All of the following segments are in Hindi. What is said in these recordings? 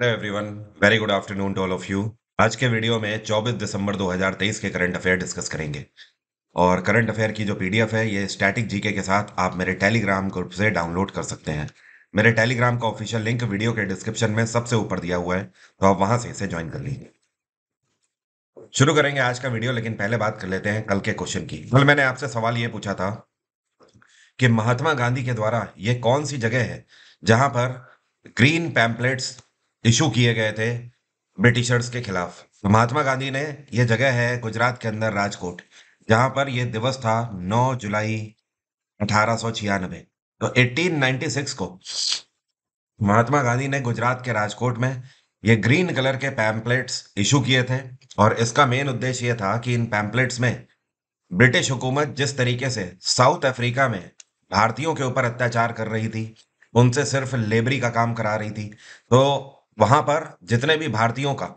hello everyone very good afternoon to all of you आज के वीडियो में 24 दिसंबर 2023 के करंट अफेयर डिस्कस करेंगे और करंट अफेयर की जो पीडीएफ है ये स्टैटिक जीके के साथ आप मेरे टेलीग्राम ग्रुप से डाउनलोड कर सकते हैं मेरे टेलीग्राम का ऑफिशियल लिंक वीडियो के डिस्क्रिप्शन में सबसे ऊपर दिया हुआ है तो आप वहाँ से इसे ज्वाइन कर लीजिए शुरू करेंगे आज का वीडियो लेकिन पहले बात कर लेते हैं कल के क्वेश्चन की कल मैंने आपसे सवाल ये पूछा था कि महात्मा गांधी के द्वारा ये कौन सी जगह है जहाँ पर ग्रीन पैम्पलेट्स इशू किए गए थे ब्रिटिशर्स के खिलाफ महात्मा गांधी ने यह जगह है गुजरात के अंदर राजकोट जहां पर यह दिवस था 9 जुलाई अठारह तो 1896 को महात्मा गांधी ने गुजरात के राजकोट में ये ग्रीन कलर के पैम्पलेट्स इशू किए थे और इसका मेन उद्देश्य यह था कि इन पैम्पलेट्स में ब्रिटिश हुकूमत जिस तरीके से साउथ अफ्रीका में भारतीयों के ऊपर अत्याचार कर रही थी उनसे सिर्फ लेबरी का काम करा रही थी तो वहाँ पर जितने भी भारतीयों का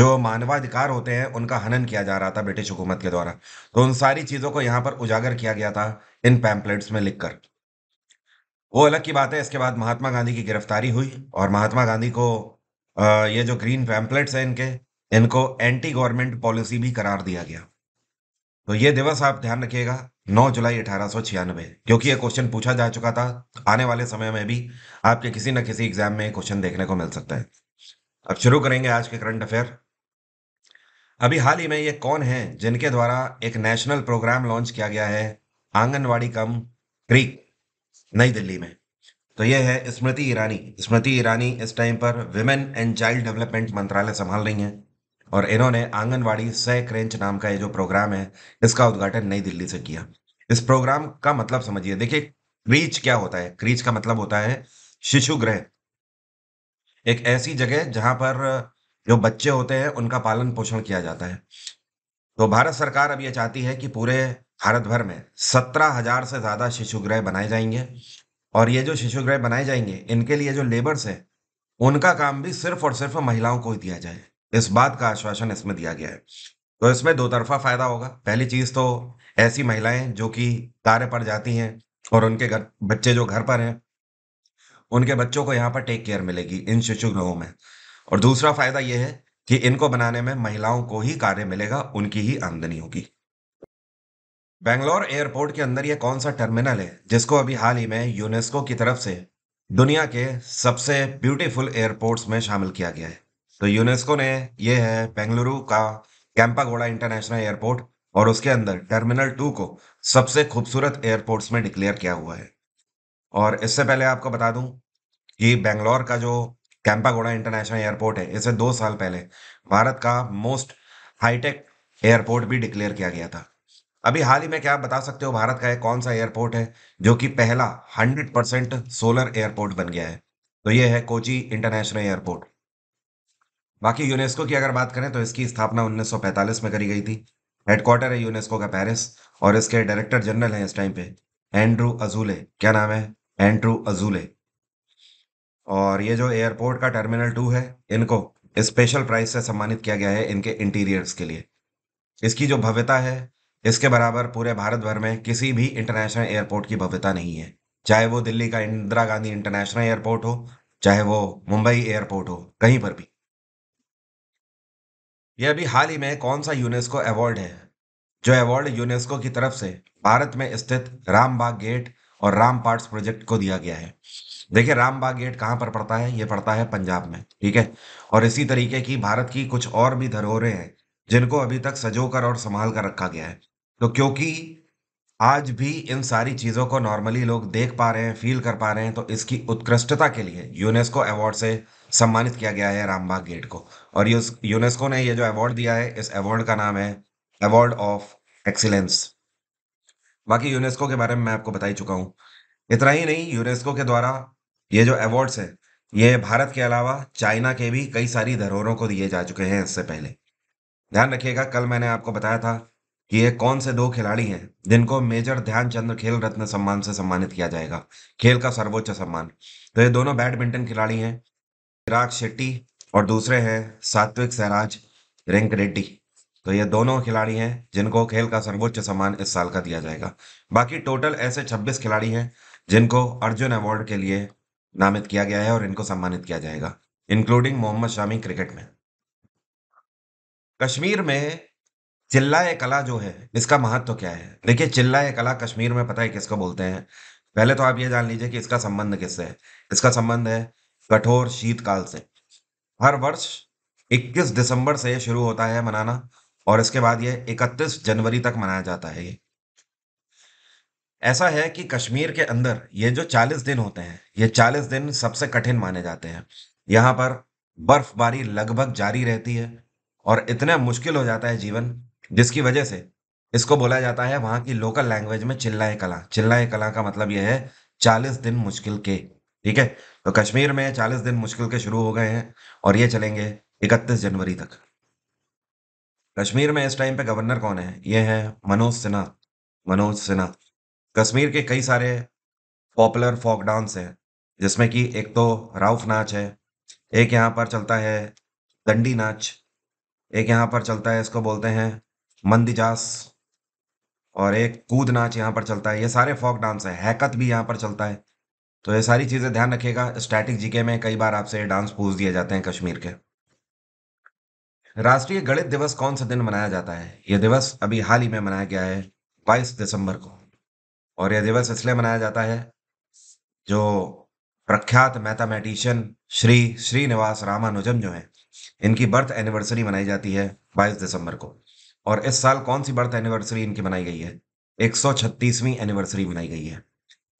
जो मानवाधिकार होते हैं उनका हनन किया जा रहा था ब्रिटिश हुकूमत के द्वारा तो उन सारी चीज़ों को यहाँ पर उजागर किया गया था इन पैम्पलेट्स में लिखकर वो अलग की बात है इसके बाद महात्मा गांधी की गिरफ्तारी हुई और महात्मा गांधी को ये जो ग्रीन पैम्पलेट्स हैं इनके इनको एंटी गवर्नमेंट पॉलिसी भी करार दिया गया तो ये दिवस आप ध्यान रखिएगा 9 जुलाई अठारह क्योंकि ये क्वेश्चन पूछा जा चुका था आने वाले समय में भी आपके किसी न किसी एग्जाम में क्वेश्चन देखने को मिल सकता है अब शुरू करेंगे आज के करंट अफेयर अभी हाल ही में ये कौन है जिनके द्वारा एक नेशनल प्रोग्राम लॉन्च किया गया है आंगनवाड़ी कम क्रीक नई दिल्ली में तो ये है स्मृति ईरानी स्मृति ईरानी इस टाइम पर विमेन एंड चाइल्ड डेवलपमेंट मंत्रालय संभाल रही हैं और इन्होंने आंगनवाड़ी सह क्रेंच नाम का ये जो प्रोग्राम है इसका उद्घाटन नई दिल्ली से किया इस प्रोग्राम का मतलब समझिए देखिए क्रीच क्या होता है क्रीच का मतलब होता है शिशु ग्रह एक ऐसी जगह जहां पर जो बच्चे होते हैं उनका पालन पोषण किया जाता है तो भारत सरकार अब ये चाहती है कि पूरे भारत भर में सत्रह हजार से ज्यादा शिशु ग्रह बनाए जाएंगे और ये जो शिशु ग्रह बनाए जाएंगे इनके लिए जो लेबर्स है उनका काम भी सिर्फ और सिर्फ महिलाओं को ही दिया जाए इस बात का आश्वासन इसमें दिया गया है तो इसमें दो तरफा फायदा होगा पहली चीज तो ऐसी महिलाएं जो कि कार्य पर जाती हैं और उनके घर बच्चे जो घर पर हैं उनके बच्चों को यहाँ पर टेक केयर मिलेगी इन शिशु गृहों में और दूसरा फायदा यह है कि इनको बनाने में महिलाओं को ही कार्य मिलेगा उनकी ही आमदनी होगी बेंगलोर एयरपोर्ट के अंदर यह कौन सा टर्मिनल है जिसको अभी हाल ही में यूनेस्को की तरफ से दुनिया के सबसे ब्यूटीफुल एयरपोर्ट्स में शामिल किया गया है तो यूनेस्को ने ये है बेंगलुरु का कैंपा घोड़ा इंटरनेशनल एयरपोर्ट और उसके अंदर टर्मिनल टू को सबसे खूबसूरत एयरपोर्ट्स में डिक्लेयर किया हुआ है और इससे पहले आपको बता दूं कि बेंगलोर का जो कैंपा घोड़ा इंटरनेशनल एयरपोर्ट है इसे दो साल पहले भारत का मोस्ट हाईटेक एयरपोर्ट भी डिक्लेयर किया गया था अभी हाल ही में क्या आप बता सकते हो भारत का एक कौन सा एयरपोर्ट है जो कि पहला 100% सोलर एयरपोर्ट बन गया है तो ये है कोची इंटरनेशनल एयरपोर्ट बाकी यूनेस्को की अगर बात करें तो इसकी स्थापना 1945 में करी गई थी हेडक्वार्टर है यूनेस्को का पेरिस और इसके डायरेक्टर जनरल हैं इस टाइम पे एंड्रू अजूले क्या नाम है एंड्रू अजूले और ये जो एयरपोर्ट का टर्मिनल टू है इनको स्पेशल प्राइस से सम्मानित किया गया है इनके इंटीरियर्स के लिए इसकी जो भव्यता है इसके बराबर पूरे भारत भर में किसी भी इंटरनेशनल एयरपोर्ट की भव्यता नहीं है चाहे वो दिल्ली का इंदिरा गांधी इंटरनेशनल एयरपोर्ट हो चाहे वो मुंबई एयरपोर्ट हो कहीं पर भी यह अभी हाल ही में कौन सा यूनेस्को अवार्ड है जो अवार्ड यूनेस्को की तरफ से भारत में स्थित रामबाग गेट और राम पार्ट्स प्रोजेक्ट को दिया गया है देखिए रामबाग गेट कहाँ पर पड़ता है ये पड़ता है पंजाब में ठीक है और इसी तरीके की भारत की कुछ और भी धरोहरें हैं जिनको अभी तक सजो कर और संभाल कर रखा गया है तो क्योंकि आज भी इन सारी चीज़ों को नॉर्मली लोग देख पा रहे हैं फील कर पा रहे हैं तो इसकी उत्कृष्टता के लिए यूनेस्को अवार्ड से सम्मानित किया गया है रामबाग गेट को और यूनेस्को ने ये जो अवार्ड दिया है इस अवार्ड का नाम है अवार्ड ऑफ एक्सीलेंस बाकी यूनेस्को के बारे में मैं आपको बता ही चुका हूँ इतना ही नहीं यूनेस्को के द्वारा ये जो अवार्ड्स है ये भारत के अलावा चाइना के भी कई सारी धरोहरों को दिए जा चुके हैं इससे पहले ध्यान रखिएगा कल मैंने आपको बताया था कि ये कौन से दो खिलाड़ी हैं जिनको मेजर ध्यानचंद खेल रत्न सम्मान से सम्मानित किया जाएगा खेल का सर्वोच्च सम्मान तो ये दोनों बैडमिंटन खिलाड़ी हैं चिराग शेट्टी और दूसरे हैं सात्विक सहराज रिंक रेड्डी तो ये दोनों खिलाड़ी हैं जिनको खेल का सर्वोच्च सम्मान इस साल का दिया जाएगा बाकी टोटल ऐसे 26 खिलाड़ी हैं जिनको अर्जुन अवार्ड के लिए नामित किया गया है और इनको सम्मानित किया जाएगा इंक्लूडिंग मोहम्मद शामी क्रिकेट में कश्मीर में चिल्लाए कला जो है इसका महत्व तो क्या है देखिए चिल्लाए कला कश्मीर में पता है किसको बोलते हैं पहले तो आप ये जान लीजिए कि इसका संबंध किससे है इसका संबंध है कठोर शीतकाल से हर वर्ष 21 दिसंबर से शुरू होता है मनाना और इसके बाद ये 31 जनवरी तक मनाया जाता है ये ऐसा है कि कश्मीर के अंदर ये जो 40 दिन होते हैं ये 40 दिन सबसे कठिन माने जाते हैं यहाँ पर बर्फबारी लगभग जारी रहती है और इतना मुश्किल हो जाता है जीवन जिसकी वजह से इसको बोला जाता है वहां की लोकल लैंग्वेज में चिल्लाए कला चिल्लाए कला का मतलब यह है चालीस दिन मुश्किल के ठीक है तो कश्मीर में चालीस दिन मुश्किल के शुरू हो गए हैं और ये चलेंगे इकतीस जनवरी तक कश्मीर में इस टाइम पे गवर्नर कौन है ये है मनोज सिन्हा मनोज सिन्हा कश्मीर के कई सारे पॉपुलर फोक डांस हैं जिसमें कि एक तो राउफ नाच है एक यहाँ पर चलता है दंडी नाच एक यहाँ पर चलता है इसको बोलते हैं मंदिजास और एक कूद नाच यहाँ पर चलता है ये सारे फोक डांस है हैकत भी यहाँ पर चलता है तो ये सारी चीज़ें ध्यान रखिएगा स्टैटिक जीके में कई बार आपसे डांस पूछ दिए जाते हैं कश्मीर के राष्ट्रीय गणित दिवस कौन सा दिन मनाया जाता है यह दिवस अभी हाल ही में मनाया गया है बाईस दिसंबर को और यह दिवस इसलिए मनाया जाता है जो प्रख्यात मैथमेटिशियन श्री श्रीनिवास रामानुजन जो है इनकी बर्थ एनिवर्सरी मनाई जाती है 22 दिसंबर को और इस साल कौन सी बर्थ एनिवर्सरी इनकी मनाई गई है एक एनिवर्सरी मनाई गई है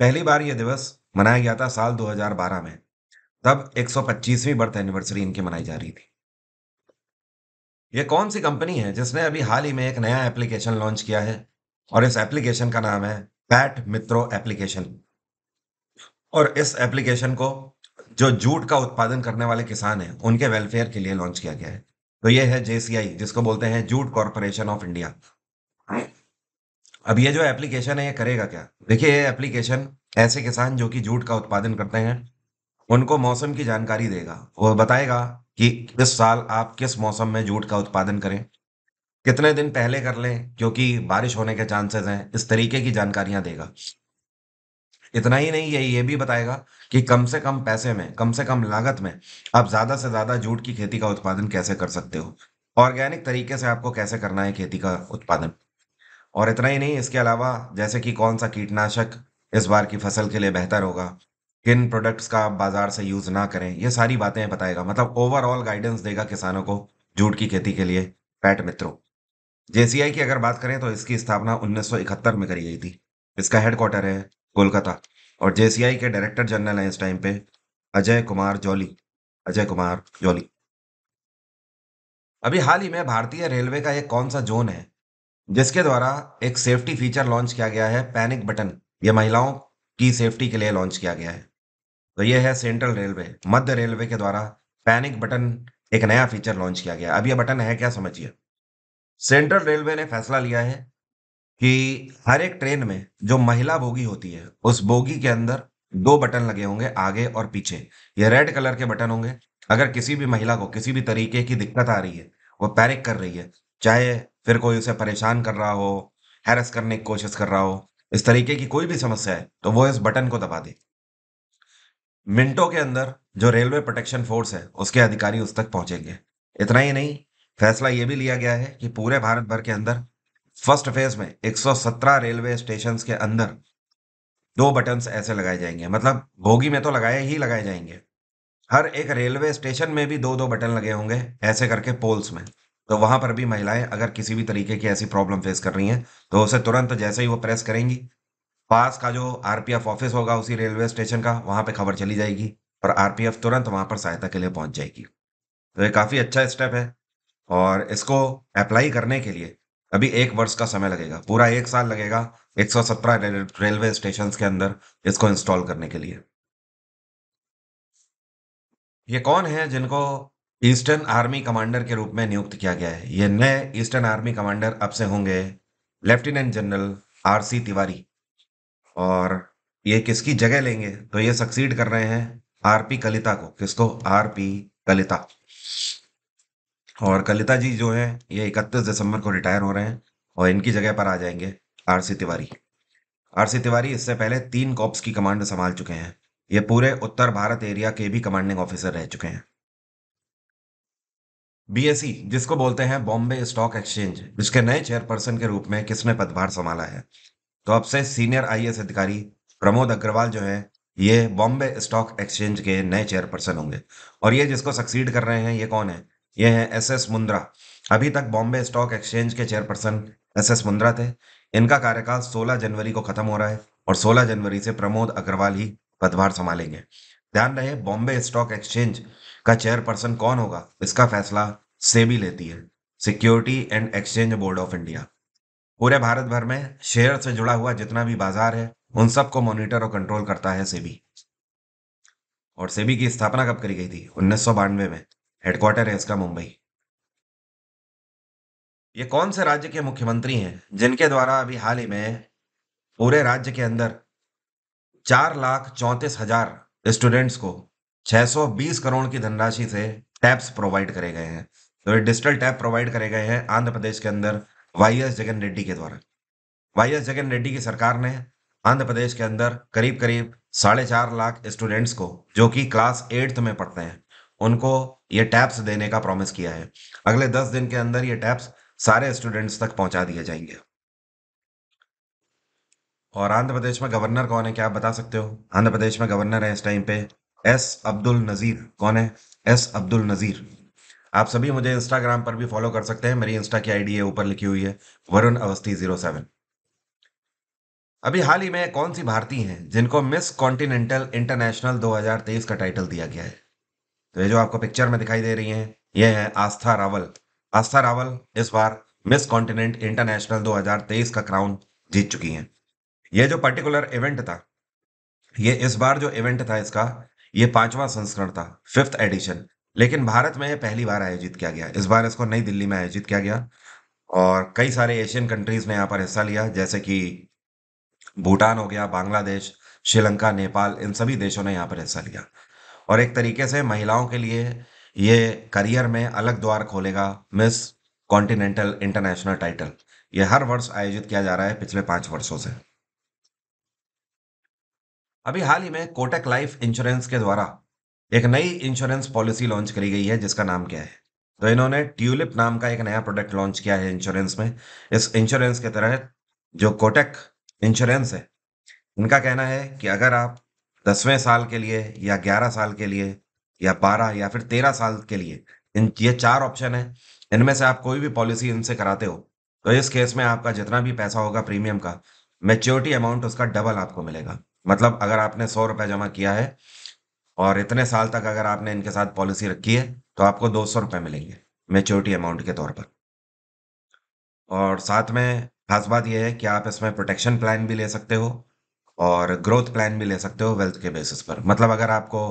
पहली बार यह दिवस मनाया गया था साल 2012 में तब 125वीं बर्थ एनिवर्सरी इनकी मनाई जा रही थी यह कौन सी कंपनी है जिसने अभी हाल ही में एक नया एप्लीकेशन लॉन्च किया है और इस एप्लीकेशन का नाम है पैट मित्रो एप्लीकेशन और इस एप्लीकेशन को जो जूट का उत्पादन करने वाले किसान हैं उनके वेलफेयर के लिए लॉन्च किया गया है तो ये है जेसीआई जिसको बोलते हैं जूट कॉरपोरेशन ऑफ इंडिया अब ये जो एप्लीकेशन है ये करेगा क्या देखिए ये एप्लीकेशन ऐसे किसान जो कि जूट का उत्पादन करते हैं उनको मौसम की जानकारी देगा वो बताएगा कि इस साल आप किस मौसम में जूट का उत्पादन करें कितने दिन पहले कर लें क्योंकि बारिश होने के चांसेस हैं इस तरीके की जानकारियां देगा इतना ही नहीं है ये भी बताएगा कि कम से कम पैसे में कम से कम लागत में आप ज़्यादा से ज़्यादा जूट की खेती का उत्पादन कैसे कर सकते हो ऑर्गेनिक तरीके से आपको कैसे करना है खेती का उत्पादन और इतना ही नहीं इसके अलावा जैसे कि कौन सा कीटनाशक इस बार की फसल के लिए बेहतर होगा किन प्रोडक्ट्स का आप बाजार से यूज ना करें ये सारी बातें बताएगा मतलब ओवरऑल गाइडेंस देगा किसानों को जूट की खेती के लिए पैट मित्रों जेसीआई की अगर बात करें तो इसकी स्थापना 1971 में करी गई थी इसका हेडक्वार्टर है कोलकाता और जेसीआई के डायरेक्टर जनरल हैं इस टाइम पे अजय कुमार जौली अजय कुमार जौली अभी हाल ही में भारतीय रेलवे का एक कौन सा जोन है जिसके द्वारा एक सेफ्टी फीचर लॉन्च किया गया है पैनिक बटन यह महिलाओं की सेफ्टी के लिए लॉन्च किया गया है तो यह है सेंट्रल रेलवे मध्य रेलवे के द्वारा पैनिक बटन एक नया फीचर लॉन्च किया गया अब यह बटन है क्या समझिए सेंट्रल रेलवे ने फैसला लिया है कि हर एक ट्रेन में जो महिला बोगी होती है उस बोगी के अंदर दो बटन लगे होंगे आगे और पीछे ये रेड कलर के बटन होंगे अगर किसी भी महिला को किसी भी तरीके की दिक्कत आ रही है वो पैरिक कर रही है चाहे फिर कोई उसे परेशान कर रहा हो हैरस करने की कोशिश कर रहा हो इस तरीके की कोई भी समस्या है तो वो इस बटन को दबा दे मिनटों के अंदर जो रेलवे प्रोटेक्शन फोर्स है उसके अधिकारी उस तक पहुंचेंगे इतना ही नहीं फैसला ये भी लिया गया है कि पूरे भारत भर के अंदर फर्स्ट फेज में 117 रेलवे स्टेशन के अंदर दो बटन ऐसे लगाए जाएंगे मतलब भोगी में तो लगाए ही लगाए जाएंगे हर एक रेलवे स्टेशन में भी दो दो बटन लगे होंगे ऐसे करके पोल्स में तो वहां पर भी महिलाएं अगर किसी भी तरीके की ऐसी प्रॉब्लम फेस कर रही हैं तो उसे तुरंत जैसे ही वो प्रेस करेंगी पास का जो आरपीएफ ऑफिस होगा उसी रेलवे स्टेशन का वहां पे खबर चली जाएगी और आरपीएफ तुरंत वहां पर सहायता के लिए पहुंच जाएगी तो ये काफ़ी अच्छा स्टेप है और इसको अप्लाई करने के लिए अभी एक वर्ष का समय लगेगा पूरा एक साल लगेगा एक रेलवे स्टेशन के अंदर इसको इंस्टॉल करने के लिए ये कौन है जिनको ईस्टर्न आर्मी कमांडर के रूप में नियुक्त किया गया है ये नए ईस्टर्न आर्मी कमांडर अब से होंगे lieutenant general R C Tiwari और ये किसकी जगह लेंगे तो ये सक्सीड कर रहे हैं आर पी कलिता को किसको आर पी कलिता और कलिता जी जो है ये 31 दिसंबर को रिटायर हो रहे हैं और इनकी जगह पर आ जाएंगे R C Tiwari R C Tiwari इससे पहले तीन कॉप्स की कमांड संभाल चुके हैं ये पूरे उत्तर भारत एरिया के भी कमांडिंग ऑफिसर रह चुके हैं बीएसई e, जिसको बोलते हैं बॉम्बे स्टॉक एक्सचेंज इसके नए चेयरपर्सन के रूप में किसने पदभार संभाला है तो अब से सीनियर आईएएस अधिकारी प्रमोद अग्रवाल जो है ये बॉम्बे स्टॉक एक्सचेंज के नए चेयरपर्सन होंगे और ये जिसको सक्सीड कर रहे हैं ये कौन है ये है एस एस मुंद्रा अभी तक बॉम्बे स्टॉक एक्सचेंज के चेयरपर्सन एस एस मुंद्रा थे इनका कार्यकाल 16 जनवरी को खत्म हो रहा है और 16 जनवरी से प्रमोद अग्रवाल ही पदभार संभालेंगे ध्यान रहे बॉम्बे स्टॉक एक्सचेंज का चेयरपर्सन कौन होगा इसका फैसला सेबी लेती है security and exchange board of India पूरे भारत भर में शेयर से जुड़ा हुआ जितना भी बाजार है उन सबको मॉनिटर और कंट्रोल करता है सेबी और सेबी की स्थापना कब करी गई थी उन्नीस में हेडक्वार्टर है इसका मुंबई ये कौन से राज्य के मुख्यमंत्री हैं जिनके द्वारा अभी हाल ही में पूरे राज्य के अंदर चार लाख चौंतीस हजार स्टूडेंट्स को 620 करोड़ की धनराशि से टैप्स प्रोवाइड करे गए हैं तो ये डिजिटल टैप प्रोवाइड करे गए हैं आंध्र प्रदेश के अंदर वाई एस जगन रेड्डी के द्वारा वाई एस जगन रेड्डी की सरकार ने आंध्र प्रदेश के अंदर करीब करीब साढ़े चार लाख स्टूडेंट्स को जो कि क्लास एट्थ में पढ़ते हैं उनको ये टैप्स देने का प्रॉमिस किया है अगले दस दिन के अंदर ये टैप्स सारे स्टूडेंट्स तक पहुंचा दिए जाएंगे और आंध्र प्रदेश में गवर्नर कौन है क्या आप बता सकते हो आंध्र प्रदेश में गवर्नर है इस टाइम पे एस अब्दुल नज़ीर कौन है एस अब्दुल नज़ीर आप सभी मुझे इंस्टाग्राम पर भी फॉलो कर सकते हैं मेरी इंस्टा की आईडी है ऊपर लिखी हुई है वरुण अवस्थी जीरो सेवन अभी हाल ही में कौन सी भारतीय हैं जिनको मिस कॉन्टिनेंटल इंटरनेशनल 2023 का टाइटल दिया गया है तो ये जो आपको पिक्चर में दिखाई दे रही हैं ये हैं आस्था रावल आस्था रावल इस बार मिस कॉन्टिनेंट इंटरनेशनल दो का क्राउन जीत चुकी हैं ये जो पर्टिकुलर इवेंट था ये इस बार जो इवेंट था इसका ये पांचवा संस्करण था फिफ्थ एडिशन लेकिन भारत में पहली बार आयोजित किया गया इस बार इसको नई दिल्ली में आयोजित किया गया और कई सारे एशियन कंट्रीज ने यहाँ पर हिस्सा लिया जैसे कि भूटान हो गया बांग्लादेश श्रीलंका नेपाल इन सभी देशों ने यहाँ पर हिस्सा लिया और एक तरीके से महिलाओं के लिए ये करियर में अलग द्वार खोलेगा मिस कॉन्टिनेंटल इंटरनेशनल टाइटल ये हर वर्ष आयोजित किया जा रहा है पिछले पाँच वर्षों से अभी हाल ही में कोटक लाइफ इंश्योरेंस के द्वारा एक नई इंश्योरेंस पॉलिसी लॉन्च करी गई है जिसका नाम क्या है तो इन्होंने ट्यूलिप नाम का एक नया प्रोडक्ट लॉन्च किया है इंश्योरेंस में इस इंश्योरेंस के तहत जो कोटक इंश्योरेंस है इनका कहना है कि अगर आप दसवें साल के लिए या ग्यारह साल के लिए या बारह या फिर तेरह साल के लिए इन ये चार ऑप्शन है इनमें से आप कोई भी पॉलिसी इनसे कराते हो तो इस केस में आपका जितना भी पैसा होगा प्रीमियम का मेच्योरिटी अमाउंट उसका डबल आपको मिलेगा मतलब अगर आपने सौ रुपये जमा किया है और इतने साल तक अगर आपने इनके साथ पॉलिसी रखी है तो आपको दो सौ रुपये मिलेंगे मेच्योरिटी अमाउंट के तौर पर और साथ में खास बात यह है कि आप इसमें प्रोटेक्शन प्लान भी ले सकते हो और ग्रोथ प्लान भी ले सकते हो वेल्थ के बेसिस पर मतलब अगर आपको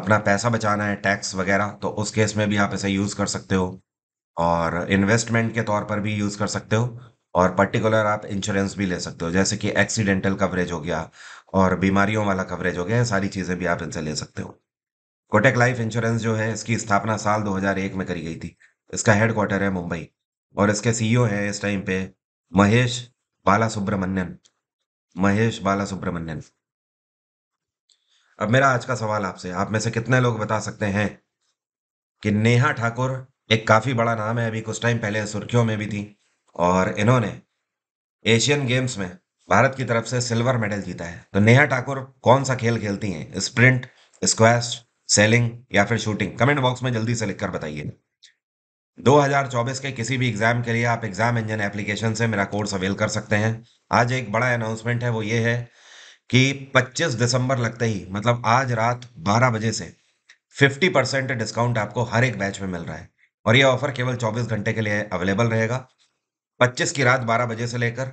अपना पैसा बचाना है टैक्स वगैरह तो उस केस में भी आप इसे यूज़ कर सकते हो और इन्वेस्टमेंट के तौर पर भी यूज़ कर सकते हो और पर्टिकुलर आप इंश्योरेंस भी ले सकते हो जैसे कि एक्सीडेंटल कवरेज हो गया और बीमारियों वाला कवरेज हो गया ये सारी चीज़ें भी आप इनसे ले सकते हो कोटेक लाइफ इंश्योरेंस जो है इसकी स्थापना साल 2001 में करी गई थी इसका हेड क्वार्टर है मुंबई और इसके सीईओ e हैं इस टाइम पे महेश बाला सुब्रमण्यन महेश बाला सुब्रमण्यन अब मेरा आज का सवाल आपसे आप में से कितने लोग बता सकते हैं कि नेहा ठाकुर एक काफ़ी बड़ा नाम है अभी कुछ टाइम पहले सुर्खियों में भी थी और इन्होंने एशियन गेम्स में भारत की तरफ से सिल्वर मेडल जीता है तो नेहा ठाकुर कौन सा खेल खेलती हैं स्प्रिंट स्क्वैश सेलिंग या फिर शूटिंग कमेंट बॉक्स में जल्दी से लिखकर बताइए 2024 के किसी भी एग्जाम के लिए आप एग्जाम इंजन एप्लीकेशन से मेरा कोर्स अवेल कर सकते हैं आज एक बड़ा अनाउंसमेंट है वो ये है कि 25 दिसंबर लगते ही मतलब आज रात 12 बजे से 50 परसेंट डिस्काउंट आपको हर एक बैच में मिल रहा है और ये ऑफर केवल 24 घंटे के लिए अवेलेबल रहेगा पच्चीस की रात बारह बजे से लेकर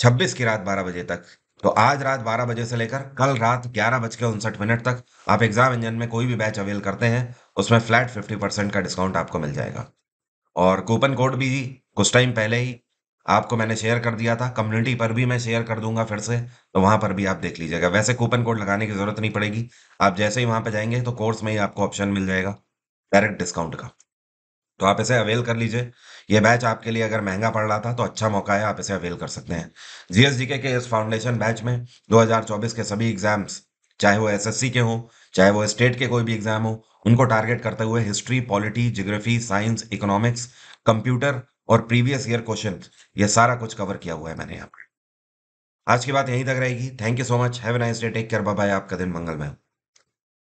छब्बीस की रात बारह बजे तक तो आज रात बारह बजे से लेकर कल रात ग्यारह बज के उनसठ मिनट तक आप एग्जाम इंजन में कोई भी बैच अवेल करते हैं उसमें फ्लैट फिफ्टी परसेंट का डिस्काउंट आपको मिल जाएगा और कूपन कोड भी कुछ टाइम पहले ही आपको मैंने शेयर कर दिया था कम्युनिटी पर भी मैं शेयर कर दूंगा फिर से तो वहां पर भी आप देख लीजिएगा वैसे कूपन कोड लगाने की जरूरत नहीं पड़ेगी आप जैसे ही वहां पर जाएंगे तो कोर्स में ही आपको ऑप्शन मिल जाएगा डायरेक्ट डिस्काउंट का तो आप इसे अवेल कर लीजिए ये बैच आपके लिए अगर महंगा पड़ रहा था तो अच्छा मौका है आप इसे अवेल कर सकते हैं जीएसडीके के इस फाउंडेशन बैच में 2024 के सभी एग्जाम्स चाहे वो एसएससी के हों चाहे वो स्टेट के कोई भी एग्जाम हो उनको टारगेट करते हुए history polity geography science economics computer और प्रीवियस ईयर क्वेश्चन ये सारा कुछ कवर किया हुआ है मैंने यहाँ पर आज की बात यहीं तक रहेगी thank you so much have nice day take care bye आपका दिन मंगलमय हो